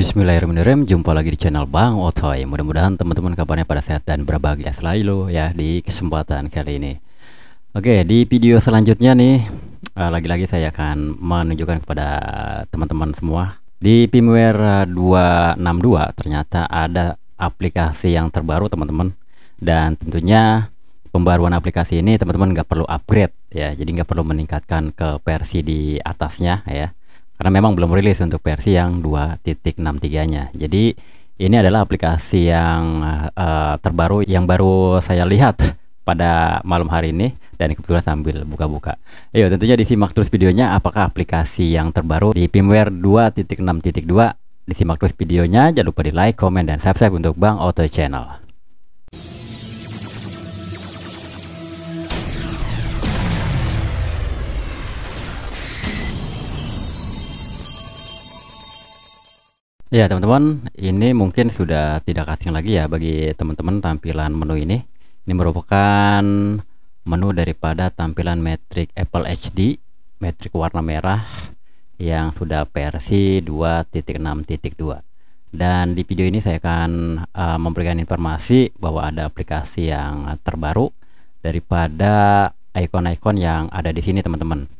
Bismillahirrahmanirrahim, jumpa lagi di channel Bang Otoy Mudah-mudahan teman-teman kabarnya pada sehat dan berbahagia selalu ya di kesempatan kali ini Oke, di video selanjutnya nih eh, Lagi-lagi saya akan menunjukkan kepada teman-teman semua Di firmware 262 eh, ternyata ada aplikasi yang terbaru teman-teman Dan tentunya pembaruan aplikasi ini teman-teman nggak perlu upgrade ya Jadi nggak perlu meningkatkan ke versi di atasnya ya karena memang belum rilis untuk versi yang 2.63-nya. Jadi ini adalah aplikasi yang uh, terbaru yang baru saya lihat pada malam hari ini dan kebetulan sambil buka-buka. Ayo tentunya disimak terus videonya apakah aplikasi yang terbaru di firmware 2.6.2 disimak terus videonya jangan lupa di like, komen dan subscribe untuk Bang Auto Channel. Ya teman-teman, ini mungkin sudah tidak asing lagi ya bagi teman-teman tampilan menu ini. Ini merupakan menu daripada tampilan metrik Apple HD, metrik warna merah yang sudah versi 2.6.2. Dan di video ini saya akan uh, memberikan informasi bahwa ada aplikasi yang terbaru daripada icon-icon yang ada di sini teman-teman.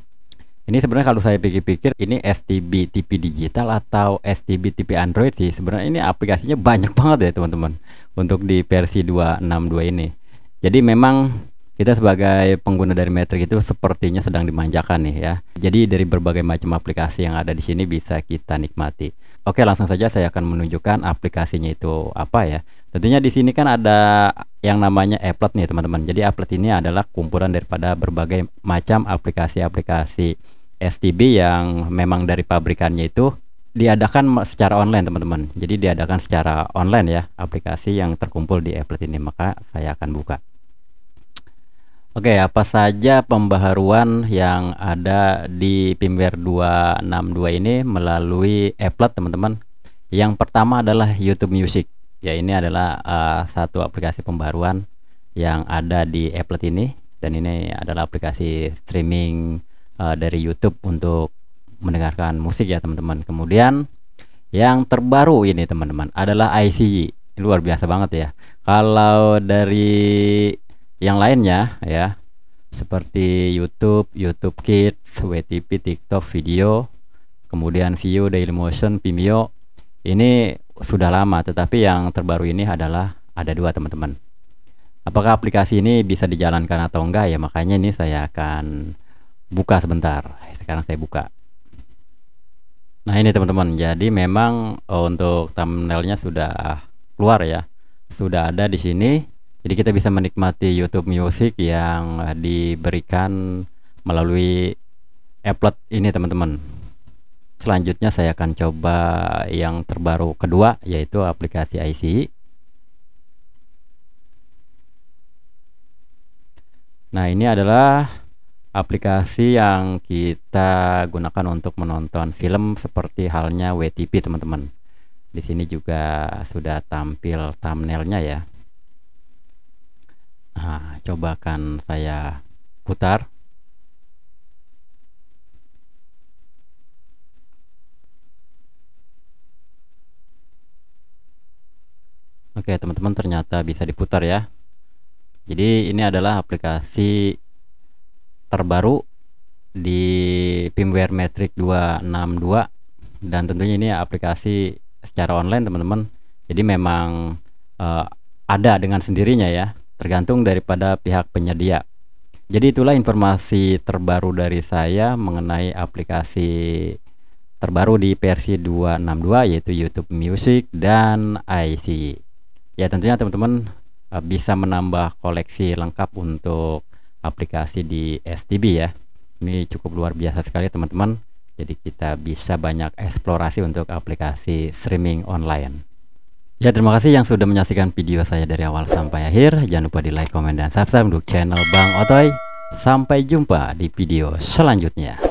Ini sebenarnya kalau saya pikir-pikir ini STB TV digital atau STB TV Android sih. Sebenarnya ini aplikasinya banyak banget ya teman-teman untuk di versi 262 ini. Jadi memang kita sebagai pengguna dari Metric itu sepertinya sedang dimanjakan nih ya. Jadi dari berbagai macam aplikasi yang ada di sini bisa kita nikmati. Oke, langsung saja saya akan menunjukkan aplikasinya itu apa ya. Tentunya di sini kan ada yang namanya applet nih teman-teman. Jadi applet ini adalah kumpulan daripada berbagai macam aplikasi-aplikasi STB yang memang dari pabrikannya itu diadakan secara online teman-teman. Jadi diadakan secara online ya aplikasi yang terkumpul di Applet ini maka saya akan buka. Oke, apa saja pembaharuan yang ada di firmware 262 ini melalui Applet teman-teman. Yang pertama adalah YouTube Music. Ya, ini adalah uh, satu aplikasi pembaruan yang ada di Applet ini dan ini adalah aplikasi streaming uh, dari YouTube untuk mendengarkan musik ya teman-teman. Kemudian yang terbaru ini teman-teman adalah icg luar biasa banget ya. Kalau dari yang lainnya ya seperti YouTube, YouTube Kids, WTP, TikTok, video, kemudian view daily motion Vimeo. Ini sudah lama, tetapi yang terbaru ini adalah ada dua teman-teman. Apakah aplikasi ini bisa dijalankan atau enggak ya makanya ini saya akan buka sebentar sekarang saya buka nah ini teman-teman jadi memang eh, untuk thumbnailnya sudah keluar ya sudah ada di sini jadi kita bisa menikmati YouTube Music yang eh, diberikan melalui applet ini teman-teman selanjutnya saya akan coba yang terbaru kedua yaitu aplikasi iC nah ini adalah aplikasi yang kita gunakan untuk menonton film seperti halnya WTP teman-teman. Di sini juga sudah tampil thumbnailnya ya. Nah, coba akan saya putar. Oke, teman-teman ternyata bisa diputar ya. Jadi ini adalah aplikasi terbaru di firmware metric 262 dan tentunya ini aplikasi secara online teman-teman jadi memang uh, ada dengan sendirinya ya tergantung daripada pihak penyedia jadi itulah informasi terbaru dari saya mengenai aplikasi terbaru di versi 262 yaitu YouTube Music dan IC. Ya tentunya teman-teman eh, bisa menambah koleksi lengkap untuk aplikasi di STB ya ini cukup luar biasa sekali teman-teman jadi kita bisa banyak eksplorasi untuk aplikasi streaming online ya terima kasih yang sudah menyaksikan video saya dari awal sampai akhir jangan lupa di like, komen, dan subscribe untuk channel Bang Otoy sampai jumpa di video selanjutnya